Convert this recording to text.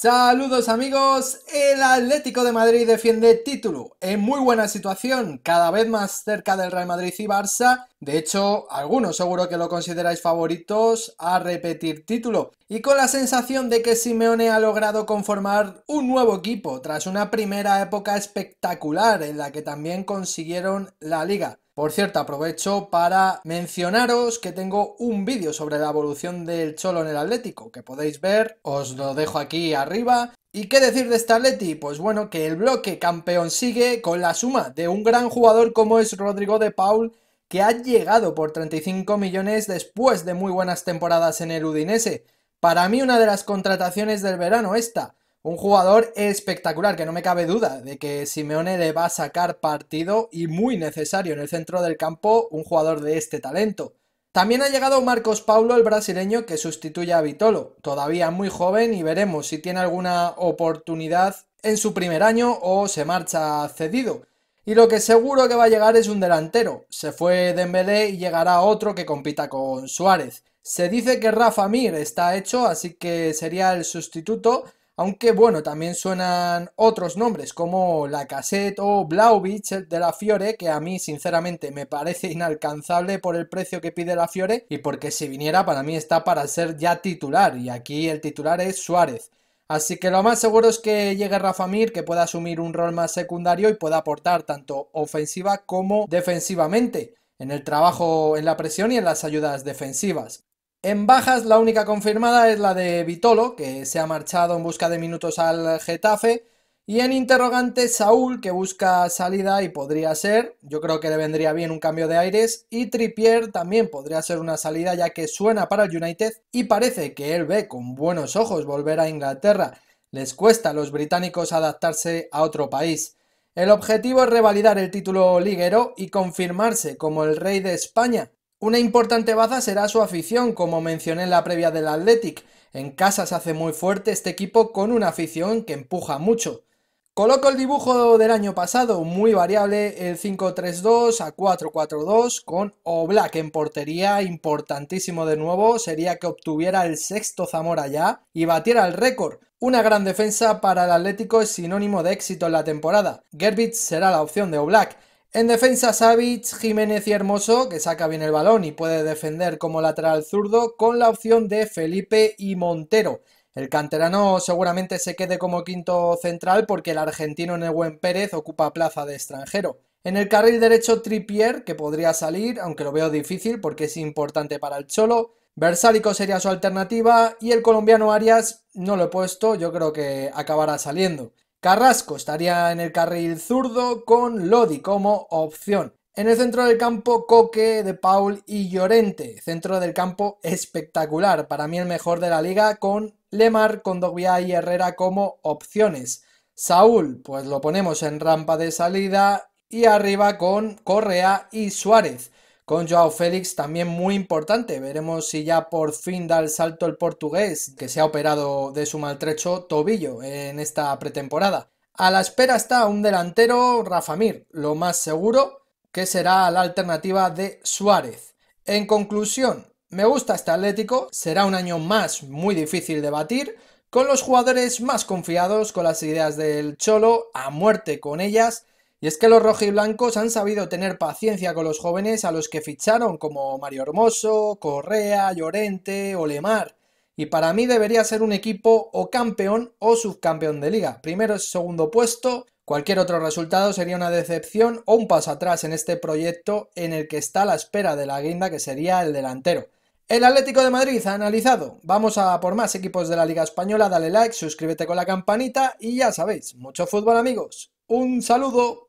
Saludos amigos, el Atlético de Madrid defiende título en muy buena situación, cada vez más cerca del Real Madrid y Barça de hecho, algunos seguro que lo consideráis favoritos a repetir título. Y con la sensación de que Simeone ha logrado conformar un nuevo equipo tras una primera época espectacular en la que también consiguieron la liga. Por cierto, aprovecho para mencionaros que tengo un vídeo sobre la evolución del Cholo en el Atlético que podéis ver, os lo dejo aquí arriba. ¿Y qué decir de este Pues bueno, que el bloque campeón sigue con la suma de un gran jugador como es Rodrigo de Paul que ha llegado por 35 millones después de muy buenas temporadas en el Udinese. Para mí una de las contrataciones del verano esta, un jugador espectacular que no me cabe duda de que Simeone le va a sacar partido y muy necesario en el centro del campo un jugador de este talento. También ha llegado Marcos Paulo, el brasileño, que sustituye a Vitolo, todavía muy joven y veremos si tiene alguna oportunidad en su primer año o se marcha cedido. Y lo que seguro que va a llegar es un delantero. Se fue Dembélé y llegará otro que compita con Suárez. Se dice que Rafa Mir está hecho, así que sería el sustituto, aunque bueno, también suenan otros nombres como Lacassette o Blaovic de la Fiore, que a mí sinceramente me parece inalcanzable por el precio que pide la Fiore y porque si viniera para mí está para ser ya titular y aquí el titular es Suárez. Así que lo más seguro es que llegue Rafa Mir, que pueda asumir un rol más secundario y pueda aportar tanto ofensiva como defensivamente, en el trabajo en la presión y en las ayudas defensivas. En bajas, la única confirmada es la de Vitolo, que se ha marchado en busca de minutos al Getafe, y en interrogante, Saúl, que busca salida y podría ser, yo creo que le vendría bien un cambio de aires, y Trippier también podría ser una salida ya que suena para el United y parece que él ve con buenos ojos volver a Inglaterra. Les cuesta a los británicos adaptarse a otro país. El objetivo es revalidar el título liguero y confirmarse como el rey de España. Una importante baza será su afición, como mencioné en la previa del Athletic. En casa se hace muy fuerte este equipo con una afición que empuja mucho. Coloco el dibujo del año pasado, muy variable, el 5-3-2 a 4-4-2 con Oblak en portería, importantísimo de nuevo, sería que obtuviera el sexto Zamora ya y batiera el récord. Una gran defensa para el Atlético es sinónimo de éxito en la temporada. Gerbic será la opción de Oblak. En defensa Savic, Jiménez y Hermoso, que saca bien el balón y puede defender como lateral zurdo, con la opción de Felipe y Montero. El canterano seguramente se quede como quinto central porque el argentino Nehuen Pérez ocupa plaza de extranjero. En el carril derecho Tripier, que podría salir, aunque lo veo difícil porque es importante para el Cholo. Versálico sería su alternativa y el colombiano Arias no lo he puesto, yo creo que acabará saliendo. Carrasco estaría en el carril zurdo con Lodi como opción. En el centro del campo, Coque, De Paul y Llorente. Centro del campo espectacular, para mí el mejor de la liga, con Lemar, Condogbia y Herrera como opciones. Saúl, pues lo ponemos en rampa de salida y arriba con Correa y Suárez. Con Joao Félix también muy importante. Veremos si ya por fin da el salto el portugués, que se ha operado de su maltrecho tobillo en esta pretemporada. A la espera está un delantero, Mir, lo más seguro, que será la alternativa de Suárez. En conclusión, me gusta este Atlético, será un año más muy difícil de batir, con los jugadores más confiados con las ideas del Cholo, a muerte con ellas, y es que los rojiblancos han sabido tener paciencia con los jóvenes a los que ficharon como Mario Hermoso, Correa, Llorente o Lemar. Y para mí debería ser un equipo o campeón o subcampeón de liga. Primero segundo puesto, Cualquier otro resultado sería una decepción o un paso atrás en este proyecto en el que está a la espera de la guinda que sería el delantero. El Atlético de Madrid ha analizado. Vamos a por más equipos de la Liga Española, dale like, suscríbete con la campanita y ya sabéis, mucho fútbol amigos. Un saludo.